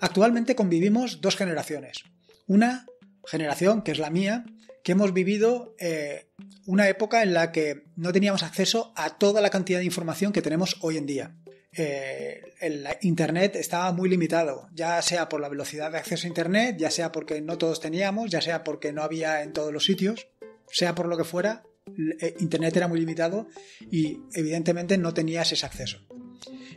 Actualmente convivimos dos generaciones. Una generación, que es la mía, que hemos vivido eh, una época en la que no teníamos acceso a toda la cantidad de información que tenemos hoy en día. Eh, el Internet estaba muy limitado, ya sea por la velocidad de acceso a Internet, ya sea porque no todos teníamos, ya sea porque no había en todos los sitios, sea por lo que fuera, eh, Internet era muy limitado y evidentemente no tenías ese acceso.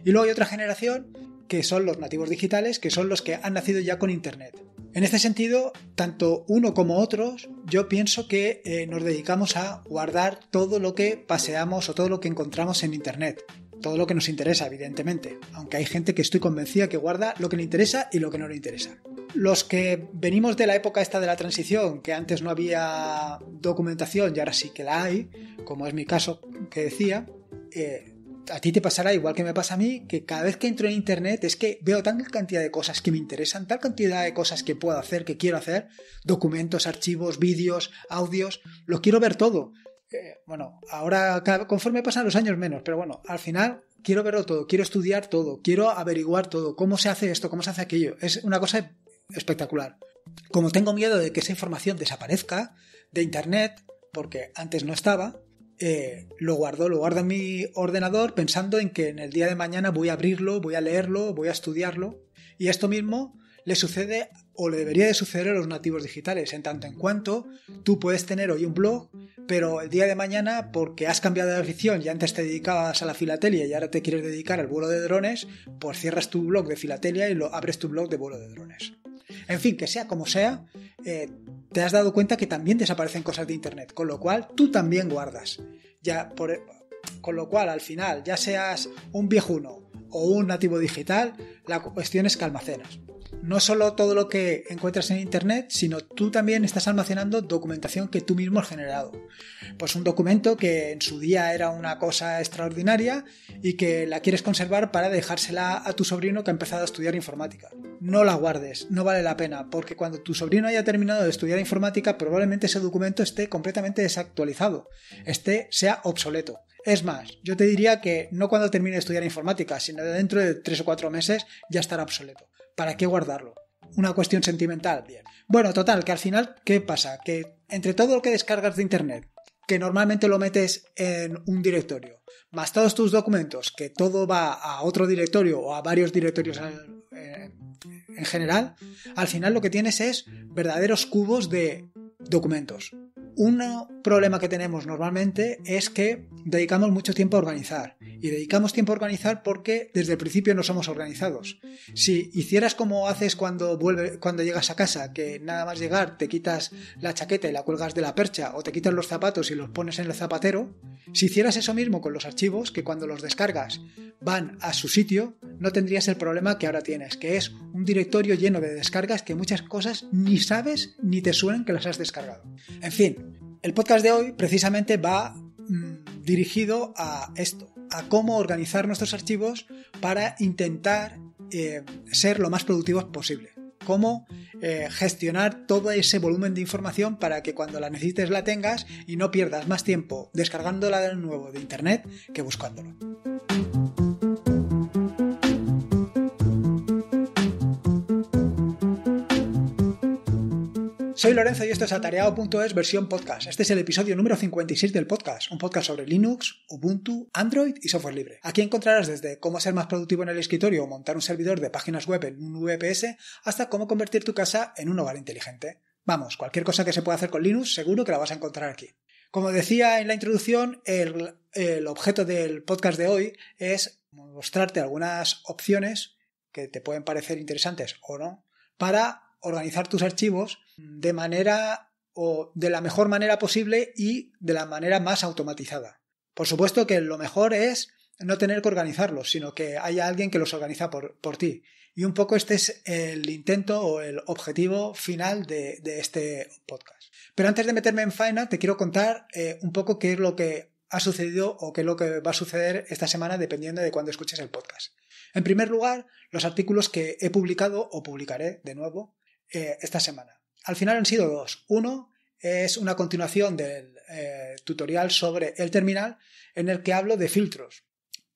Y luego hay otra generación que son los nativos digitales, que son los que han nacido ya con Internet. En este sentido, tanto uno como otros, yo pienso que eh, nos dedicamos a guardar todo lo que paseamos o todo lo que encontramos en Internet. Todo lo que nos interesa, evidentemente. Aunque hay gente que estoy convencida que guarda lo que le interesa y lo que no le interesa. Los que venimos de la época esta de la transición, que antes no había documentación y ahora sí que la hay, como es mi caso que decía, eh, a ti te pasará igual que me pasa a mí, que cada vez que entro en internet es que veo tal cantidad de cosas que me interesan, tal cantidad de cosas que puedo hacer, que quiero hacer, documentos, archivos, vídeos, audios, lo quiero ver todo. Eh, bueno, ahora conforme pasan los años menos, pero bueno, al final quiero verlo todo, quiero estudiar todo, quiero averiguar todo, cómo se hace esto, cómo se hace aquello. Es una cosa espectacular. Como tengo miedo de que esa información desaparezca de internet, porque antes no estaba, eh, lo guardo, lo guardo en mi ordenador pensando en que en el día de mañana voy a abrirlo, voy a leerlo, voy a estudiarlo. Y esto mismo le sucede o le debería de suceder a los nativos digitales, en tanto en cuanto tú puedes tener hoy un blog, pero el día de mañana, porque has cambiado de afición y antes te dedicabas a la filatelia y ahora te quieres dedicar al vuelo de drones, pues cierras tu blog de filatelia y lo abres tu blog de vuelo de drones. En fin, que sea como sea, eh, te has dado cuenta que también desaparecen cosas de Internet, con lo cual tú también guardas. Ya e, con lo cual, al final, ya seas un viejuno o un nativo digital, la cuestión es que almacenas no solo todo lo que encuentras en Internet, sino tú también estás almacenando documentación que tú mismo has generado. Pues un documento que en su día era una cosa extraordinaria y que la quieres conservar para dejársela a tu sobrino que ha empezado a estudiar informática. No la guardes, no vale la pena, porque cuando tu sobrino haya terminado de estudiar informática, probablemente ese documento esté completamente desactualizado, esté, sea obsoleto. Es más, yo te diría que no cuando termine de estudiar informática, sino dentro de 3 o 4 meses ya estará obsoleto. ¿Para qué guardarlo? Una cuestión sentimental, bien. Bueno, total, que al final, ¿qué pasa? Que entre todo lo que descargas de Internet, que normalmente lo metes en un directorio, más todos tus documentos, que todo va a otro directorio o a varios directorios eh, en general, al final lo que tienes es verdaderos cubos de documentos. Un problema que tenemos normalmente es que dedicamos mucho tiempo a organizar. Y dedicamos tiempo a organizar porque desde el principio no somos organizados. Si hicieras como haces cuando, cuando llegas a casa, que nada más llegar te quitas la chaqueta y la cuelgas de la percha o te quitas los zapatos y los pones en el zapatero, si hicieras eso mismo con los archivos, que cuando los descargas van a su sitio, no tendrías el problema que ahora tienes, que es un directorio lleno de descargas que muchas cosas ni sabes ni te suelen que las has descargado. En fin, el podcast de hoy precisamente va mm, dirigido a esto, a cómo organizar nuestros archivos para intentar eh, ser lo más productivos posible cómo eh, gestionar todo ese volumen de información para que cuando la necesites la tengas y no pierdas más tiempo descargándola de nuevo de internet que buscándolo. Soy Lorenzo y esto es atareado.es versión podcast. Este es el episodio número 56 del podcast, un podcast sobre Linux, Ubuntu, Android y software libre. Aquí encontrarás desde cómo ser más productivo en el escritorio o montar un servidor de páginas web en un VPS hasta cómo convertir tu casa en un hogar inteligente. Vamos, cualquier cosa que se pueda hacer con Linux seguro que la vas a encontrar aquí. Como decía en la introducción, el, el objeto del podcast de hoy es mostrarte algunas opciones que te pueden parecer interesantes o no para organizar tus archivos de manera o de la mejor manera posible y de la manera más automatizada. Por supuesto que lo mejor es no tener que organizarlos, sino que haya alguien que los organiza por, ti. Y un poco este es el intento o el objetivo final de, este podcast. Pero antes de meterme en faena, te quiero contar eh, un poco qué es lo que ha sucedido o qué es lo que va a suceder esta semana dependiendo de cuándo escuches el podcast. En primer lugar, los artículos que he publicado o publicaré de nuevo eh, esta semana. Al final han sido dos. Uno es una continuación del eh, tutorial sobre el terminal en el que hablo de filtros.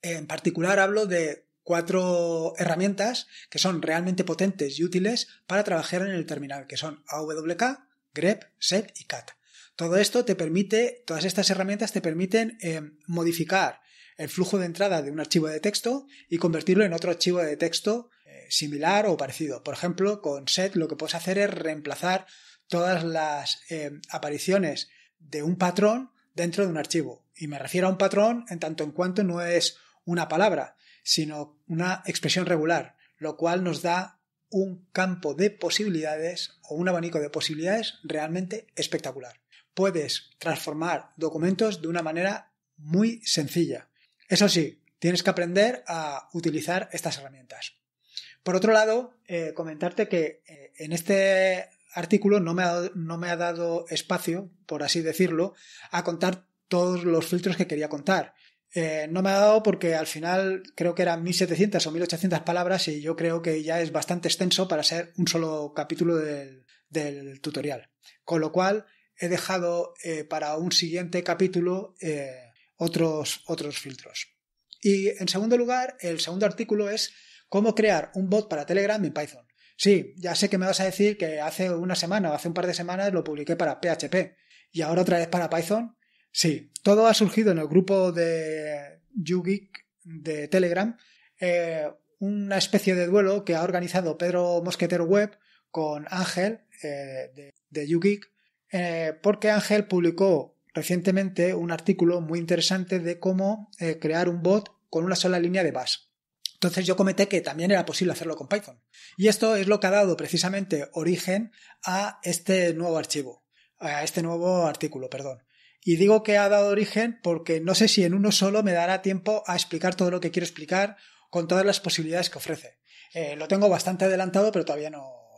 En particular hablo de cuatro herramientas que son realmente potentes y útiles para trabajar en el terminal, que son AWK, grep, set y cat. Todo esto te permite, todas estas herramientas te permiten eh, modificar el flujo de entrada de un archivo de texto y convertirlo en otro archivo de texto similar o parecido. Por ejemplo, con set lo que puedes hacer es reemplazar todas las eh, apariciones de un patrón dentro de un archivo. Y me refiero a un patrón en tanto en cuanto no es una palabra, sino una expresión regular, lo cual nos da un campo de posibilidades o un abanico de posibilidades realmente espectacular. Puedes transformar documentos de una manera muy sencilla. Eso sí, tienes que aprender a utilizar estas herramientas. Por otro lado, eh, comentarte que eh, en este artículo no me, ha, dado espacio, por así decirlo, a contar todos los filtros que quería contar. Eh, no me ha dado porque al final creo que eran 1700 o 1800 palabras y yo creo que ya es bastante extenso para ser un solo capítulo del, del tutorial. Con lo cual he dejado para un siguiente capítulo otros, otros filtros. Y en segundo lugar, el segundo artículo es ¿Cómo crear un bot para Telegram en Python? Sí, ya sé que me vas a decir que hace una semana o hace un par de semanas lo publiqué para PHP y ahora otra vez para Python. Sí, todo ha surgido en el grupo de YouGeek de Telegram, eh, una especie de duelo que ha organizado Pedro Mosquetero Web con Ángel eh, de, de YouGeek, eh, porque Ángel publicó recientemente un artículo muy interesante de cómo crear un bot con una sola línea de bash. Entonces yo cometé que también era posible hacerlo con Python. Y esto es lo que ha dado precisamente origen a este nuevo archivo, a este nuevo artículo, perdón. Y digo que ha dado origen porque no sé si en uno solo me dará tiempo a explicar todo lo que quiero explicar con todas las posibilidades que ofrece. Eh, lo tengo bastante adelantado, pero todavía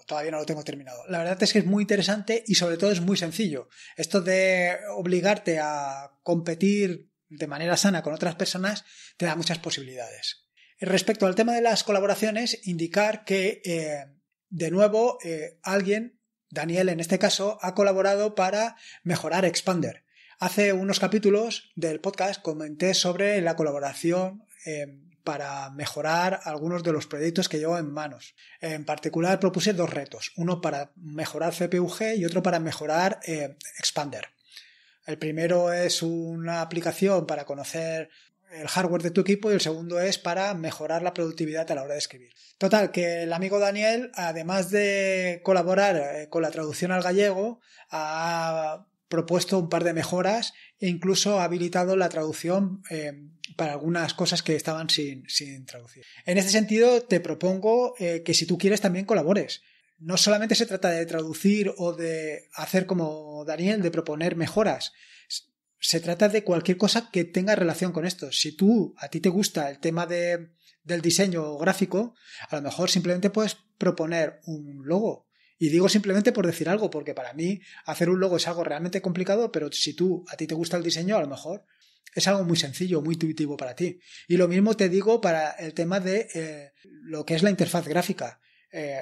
todavía no lo tengo terminado. La verdad es que es muy interesante y sobre todo es muy sencillo. Esto de obligarte a competir de manera sana con otras personas te da muchas posibilidades. Respecto al tema de las colaboraciones, indicar que, eh, de nuevo, eh, alguien, Daniel en este caso, ha colaborado para mejorar Expander. Hace unos capítulos del podcast comenté sobre la colaboración eh, para mejorar algunos de los proyectos que llevo en manos. En particular propuse dos retos, uno para mejorar CPUG y otro para mejorar Expander. El primero es una aplicación para conocer el hardware de tu equipo y el segundo es para mejorar la productividad a la hora de escribir. Total, que el amigo Daniel, además de colaborar eh, con la traducción al gallego, ha propuesto un par de mejoras e incluso ha habilitado la traducción eh, para algunas cosas que estaban sin, sin, traducir. En este sentido, te propongo eh, que si tú quieres también colabores. No solamente se trata de traducir o de hacer como Daniel, de proponer mejoras, se trata de cualquier cosa que tenga relación con esto. Si tú, a ti te gusta el tema del diseño gráfico, a lo mejor simplemente puedes proponer un logo. Y digo simplemente por decir algo, porque para mí hacer un logo es algo realmente complicado, pero si tú, a ti te gusta el diseño, a lo mejor es algo muy sencillo, muy intuitivo para ti. Y lo mismo te digo para el tema de eh, lo que es la interfaz gráfica. Eh,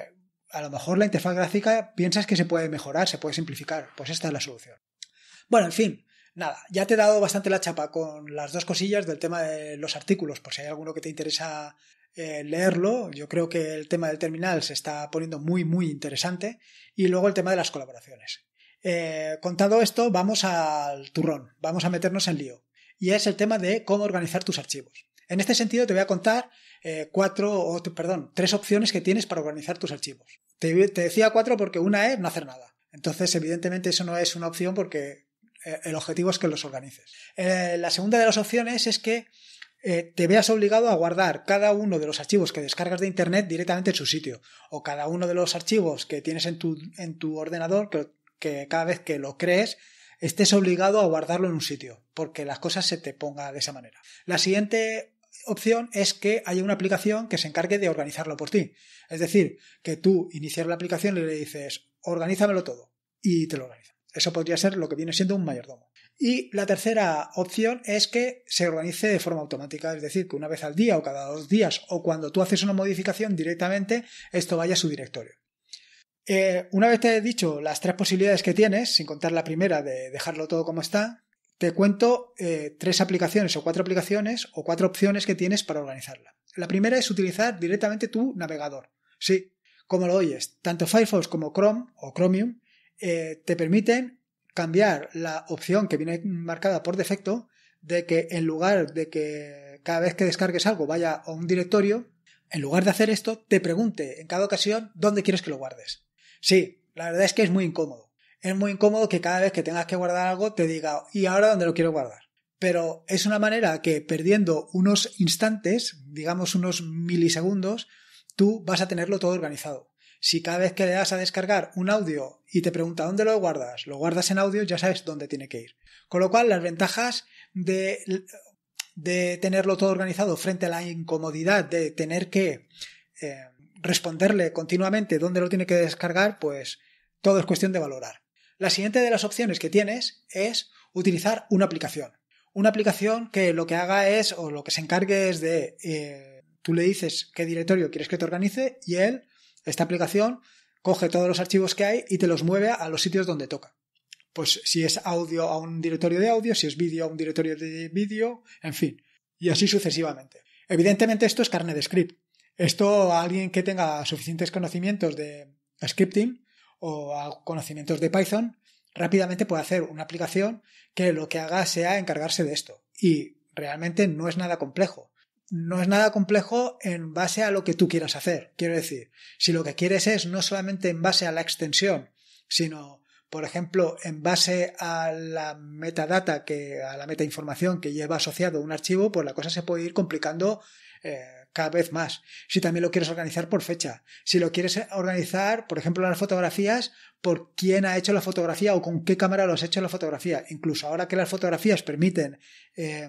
a lo mejor la interfaz gráfica piensas que se puede mejorar, se puede simplificar. Pues esta es la solución. Bueno, en fin, Nada, ya te he dado bastante la chapa con las dos cosillas del tema de los artículos, por si hay alguno que te interesa eh, leerlo. Yo creo que el tema del terminal se está poniendo muy, muy interesante. Y luego el tema de las colaboraciones. Eh, contado esto, vamos al turrón, vamos a meternos en lío. Y es el tema de cómo organizar tus archivos. En este sentido, te voy a contar eh, cuatro, o, perdón, tres opciones que tienes para organizar tus archivos. te decía cuatro porque una es no hacer nada. Entonces, evidentemente, eso no es una opción porque eh, el objetivo es que los organices. Eh, la segunda de las opciones es que eh, te veas obligado a guardar cada uno de los archivos que descargas de Internet directamente en su sitio, o cada uno de los archivos que tienes en tu, en tu ordenador, que, cada vez que lo crees, estés obligado a guardarlo en un sitio, porque las cosas se te pongan de esa manera. La siguiente opción es que haya una aplicación que se encargue de organizarlo por ti. Es decir, que tú inicias la aplicación y le dices, organízamelo todo, y te lo organiza. Eso podría ser lo que viene siendo un mayordomo. Y la tercera opción es que se organice de forma automática, es decir, que una vez al día o cada dos días o cuando tú haces una modificación directamente, esto vaya a su directorio. Eh, una vez te he dicho las tres posibilidades que tienes, sin contar la primera de dejarlo todo como está, te cuento eh, tres aplicaciones o cuatro aplicaciones o cuatro opciones que tienes para organizarla. La primera es utilizar directamente tu navegador. Sí, como lo oyes, tanto Firefox como Chrome o Chromium eh, te permiten cambiar la opción que viene marcada por defecto de que en lugar de que cada vez que descargues algo vaya a un directorio, en lugar de hacer esto, te pregunte en cada ocasión dónde quieres que lo guardes. Sí, la verdad es que es muy incómodo. Es muy incómodo que cada vez que tengas que guardar algo te diga, ¿y ahora dónde lo quiero guardar? Pero es una manera que perdiendo unos instantes, digamos unos milisegundos, tú vas a tenerlo todo organizado. Si cada vez que le das a descargar un audio y te pregunta dónde lo guardas, lo guardas en audio, ya sabes dónde tiene que ir. Con lo cual, las ventajas de, de tenerlo todo organizado frente a la incomodidad de tener que eh, responderle continuamente dónde lo tiene que descargar, pues todo es cuestión de valorar. La siguiente de las opciones que tienes es utilizar una aplicación. Una aplicación que lo que haga es, o lo que se encargue es de, eh, tú le dices qué directorio quieres que te organice y él esta aplicación coge todos los archivos que hay y te los mueve a los sitios donde toca. Pues si es audio a un directorio de audio, si es vídeo a un directorio de vídeo, en fin, y así sucesivamente. Evidentemente esto es carne de script. Esto a alguien que tenga suficientes conocimientos de scripting o conocimientos de Python, rápidamente puede hacer una aplicación que lo que haga sea encargarse de esto. Y realmente no es nada complejo no es nada complejo en base a lo que tú quieras hacer. Quiero decir, si lo que quieres es no solamente en base a la extensión, sino, por ejemplo, en base a la metadata, que, a la metainformación que lleva asociado un archivo, pues la cosa se puede ir complicando eh, cada vez más. Si también lo quieres organizar por fecha, si lo quieres organizar, por ejemplo, las fotografías, por quién ha hecho la fotografía o con qué cámara lo has hecho la fotografía. Incluso ahora que las fotografías permiten eh,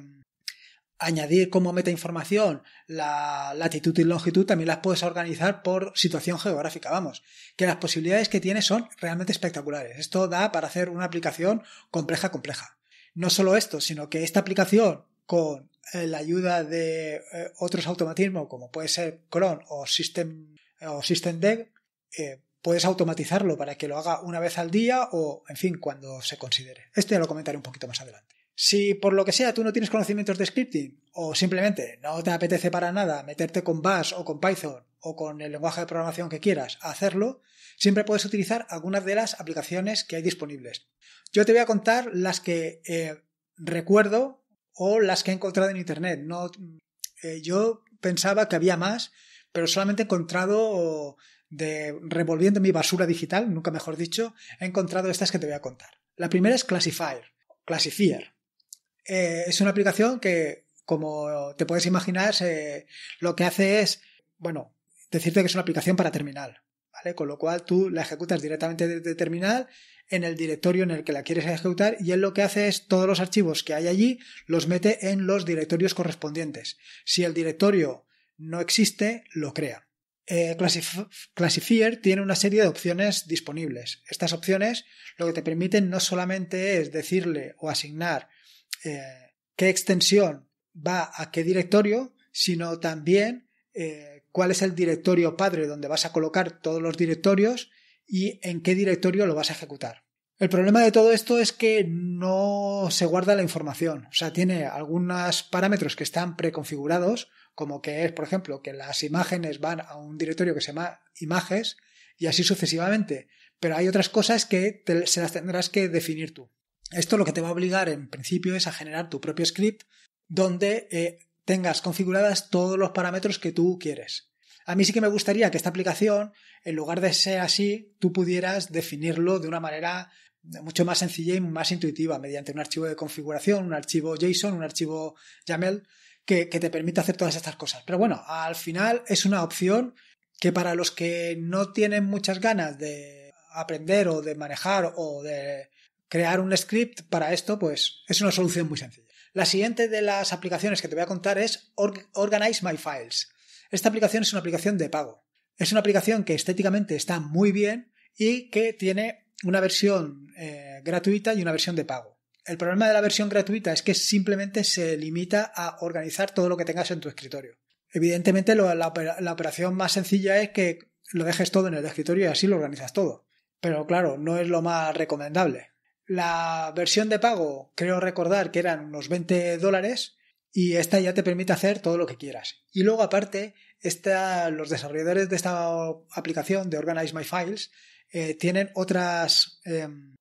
añadir como meta información la latitud y longitud, también las puedes organizar por situación geográfica, vamos, que las posibilidades que tiene son realmente espectaculares. Esto da para hacer una aplicación compleja, compleja. No solo esto, sino que esta aplicación con eh, la ayuda de eh, otros automatismos como puede ser cron o System eh, o System puedes automatizarlo para que lo haga una vez al día o, en fin, cuando se considere. este ya lo comentaré un poquito más adelante. Si por lo que sea tú no tienes conocimientos de scripting o simplemente no te apetece para nada meterte con Bash o con Python o con el lenguaje de programación que quieras a hacerlo, siempre puedes utilizar algunas de las aplicaciones que hay disponibles. Yo te voy a contar las que eh, recuerdo o las que he encontrado en Internet. Eh, yo pensaba que había más, pero solamente he encontrado revolviendo mi basura digital, nunca mejor dicho, he encontrado estas que te voy a contar. La primera es Classifier. Classifier. Eh, es una aplicación que, como te puedes imaginar, lo que hace es, bueno, decirte que es una aplicación para terminal, ¿vale? Con lo cual tú la ejecutas directamente desde terminal en el directorio en el que la quieres ejecutar y él lo que hace es todos los archivos que hay allí los mete en los directorios correspondientes. Si el directorio no existe, lo crea. Eh, Classifier tiene una serie de opciones disponibles. Estas opciones lo que te permiten no solamente es decirle o asignar eh, qué extensión va a qué directorio, sino también eh, cuál es el directorio padre donde vas a colocar todos los directorios y en qué directorio lo vas a ejecutar. El problema de todo esto es que no se guarda la información, o sea, tiene algunos parámetros que están preconfigurados, como que es, por ejemplo, que las imágenes van a un directorio que se llama imágenes y así sucesivamente, pero hay otras cosas que se las tendrás que definir tú. Esto lo que te va a obligar en principio es a generar tu propio script donde eh, tengas configuradas todos los parámetros que tú quieres. A mí sí que me gustaría que esta aplicación, en lugar de ser así, tú pudieras definirlo de una manera mucho más sencilla y más intuitiva, mediante un archivo de configuración, un archivo JSON, un archivo YAML, que, que te permita hacer todas estas cosas. Pero bueno, al final es una opción que para los que no tienen muchas ganas de aprender o de manejar o de Crear un script para esto, pues es una solución muy sencilla. La siguiente de las aplicaciones que te voy a contar es Organize My Files. Esta aplicación es una aplicación de pago. Es una aplicación que estéticamente está muy bien y que tiene una versión eh, gratuita y una versión de pago. El problema de la versión gratuita es que simplemente se limita a organizar todo lo que tengas en tu escritorio. Evidentemente la operación más sencilla es que lo dejes todo en el escritorio y así lo organizas todo. Pero claro, no es lo más recomendable. La versión de pago, creo recordar que eran unos 20 dólares y esta ya te permite hacer todo lo que quieras. Y luego aparte, esta, los desarrolladores de esta aplicación de Organize My Files eh, tienen otras, em,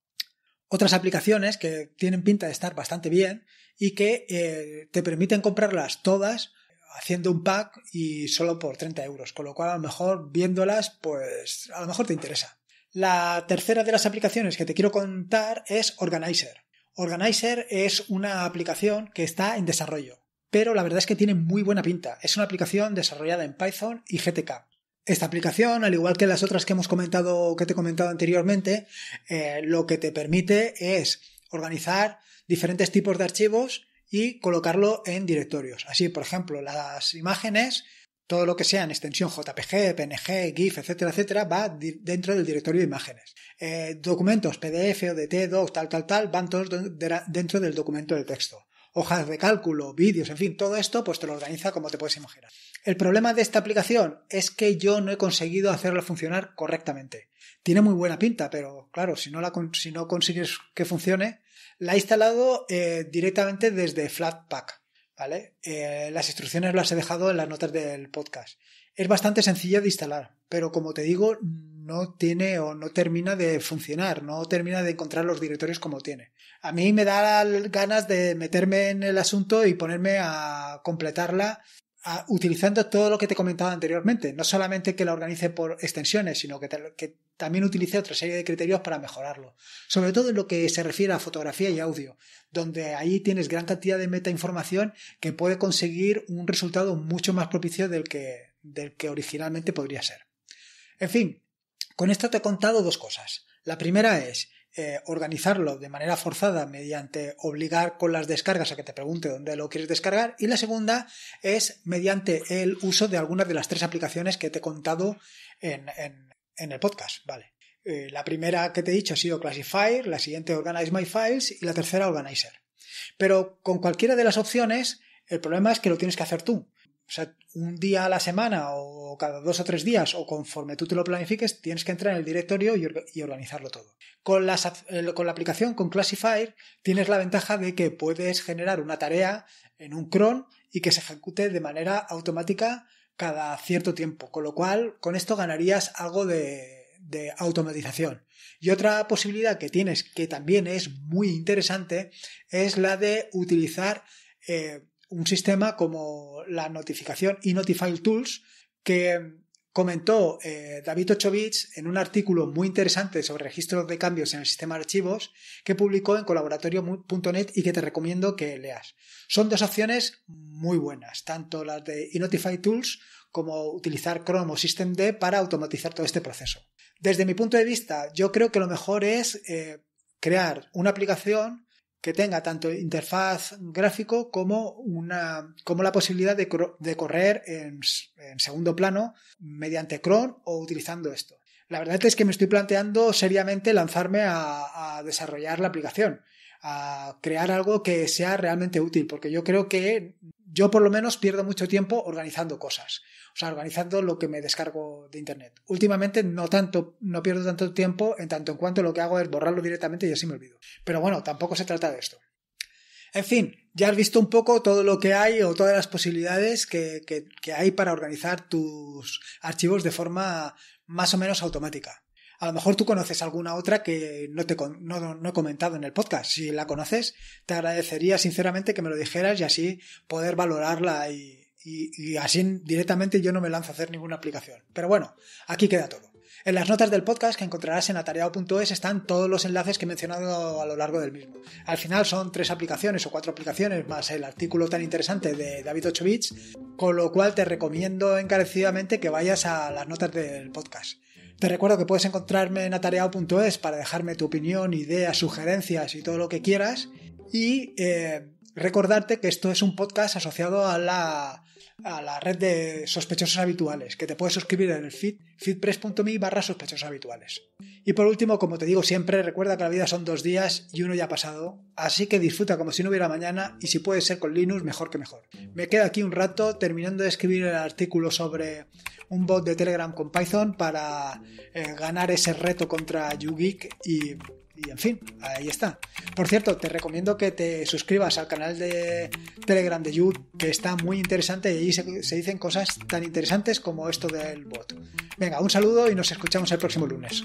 otras aplicaciones que tienen pinta de estar bastante bien y que eh, te permiten comprarlas todas haciendo un pack y solo por 30 euros, con lo cual a lo mejor viéndolas, pues a lo mejor te interesa. La tercera de las aplicaciones que te quiero contar es Organizer. Organizer es una aplicación que está en desarrollo, pero la verdad es que tiene muy buena pinta. Es una aplicación desarrollada en Python y GTK. Esta aplicación, al igual que las otras que hemos comentado, que te he comentado anteriormente, eh, lo que te permite es organizar diferentes tipos de archivos y colocarlo en directorios. Así, por ejemplo, las imágenes todo lo que sea en extensión JPG, PNG, GIF, etcétera, etcétera, va dentro del directorio de imágenes. Eh, documentos PDF, ODT, doc, tal, tal, tal, van todos dentro del documento de texto. Hojas de cálculo, vídeos, en fin, todo esto pues te lo organiza como te puedes imaginar. El problema de esta aplicación es que yo no he conseguido hacerla funcionar correctamente. Tiene muy buena pinta, pero claro, si no, la, si no consigues que funcione, la he instalado eh, directamente desde Flatpak ¿vale? Eh, las instrucciones las he dejado en las notas del podcast. Es bastante sencilla de instalar, pero como te digo, no tiene o no termina de funcionar, no termina de encontrar los directorios como tiene. A mí me da ganas de meterme en el asunto y ponerme a completarla utilizando todo lo que te comentaba anteriormente. No solamente que la organice por extensiones, sino que, te, que también utilicé otra serie de criterios para mejorarlo, sobre todo en lo que se refiere a fotografía y audio, donde ahí tienes gran cantidad de meta información que puede conseguir un resultado mucho más propicio del que, del que originalmente podría ser. En fin, con esto te he contado dos cosas. La primera es eh, organizarlo de manera forzada mediante obligar con las descargas a que te pregunte dónde lo quieres descargar y la segunda es mediante el uso de algunas de las tres aplicaciones que te he contado en, en, en el podcast, vale. Eh, la primera que te he dicho ha sido Classifier, la siguiente Organize My Files y la tercera Organizer. Pero con cualquiera de las opciones, el problema es que lo tienes que hacer tú. O sea, un día a la semana o cada dos o tres días o conforme tú te lo planifiques, tienes que entrar en el directorio y, organizarlo todo. Con, con, la aplicación, con Classifier, tienes la ventaja de que puedes generar una tarea en un cron y que se ejecute de manera automática cada cierto tiempo, con lo cual con esto ganarías algo de, automatización. Y otra posibilidad que tienes, que también es muy interesante, es la de utilizar eh, un sistema como la notificación y Notify Tools, que comentó eh, David Ochovich en un artículo muy interesante sobre registros de cambios en el sistema de archivos que publicó en colaboratorio.net y que te recomiendo que leas. Son dos opciones muy buenas, tanto las de Inotify Tools como utilizar Chrome o SystemD para automatizar todo este proceso. Desde mi punto de vista, yo creo que lo mejor es eh, crear una aplicación que tenga tanto interfaz gráfico como, una, como la posibilidad de, correr en, en, segundo plano mediante cron o utilizando esto. La verdad es que me estoy planteando seriamente lanzarme a, desarrollar la aplicación, a crear algo que sea realmente útil, porque yo creo que yo por lo menos pierdo mucho tiempo organizando cosas, o sea, organizando lo que me descargo de internet. Últimamente no tanto, no pierdo tanto tiempo en tanto en cuanto lo que hago es borrarlo directamente y así me olvido. Pero bueno, tampoco se trata de esto. En fin, ya has visto un poco todo lo que hay o todas las posibilidades que hay para organizar tus archivos de forma más o menos automática. A lo mejor tú conoces alguna otra que no, te, no, no he comentado en el podcast. Si la conoces, te agradecería sinceramente que me lo dijeras y así poder valorarla y, y así directamente yo no me lanzo a hacer ninguna aplicación. Pero bueno, aquí queda todo. En las notas del podcast que encontrarás en atareado.es están todos los enlaces que he mencionado a lo largo del mismo. Al final son tres aplicaciones o cuatro aplicaciones más el artículo tan interesante de David Ochovich, con lo cual te recomiendo encarecidamente que vayas a las notas del podcast. Te recuerdo que puedes encontrarme en atareado.es para dejarme tu opinión, ideas, sugerencias y todo lo que quieras. Y eh, recordarte que esto es un podcast asociado a la a la red de sospechosos habituales, que te puedes suscribir en el feed, feedpress.me barra sospechosos habituales. Y por último, como te digo siempre, recuerda que la vida son dos días y uno ya ha pasado, así que disfruta como si no hubiera mañana y si puede ser con Linux, mejor que mejor. Me quedo aquí un rato terminando de escribir el artículo sobre un bot de Telegram con Python para eh, ganar ese reto contra YouGeek y y en fin, ahí está. Por cierto, te recomiendo que te suscribas al canal de Telegram de YouTube, que está muy interesante y allí se, se dicen cosas tan interesantes como esto del bot. Venga, un saludo y nos escuchamos el próximo lunes.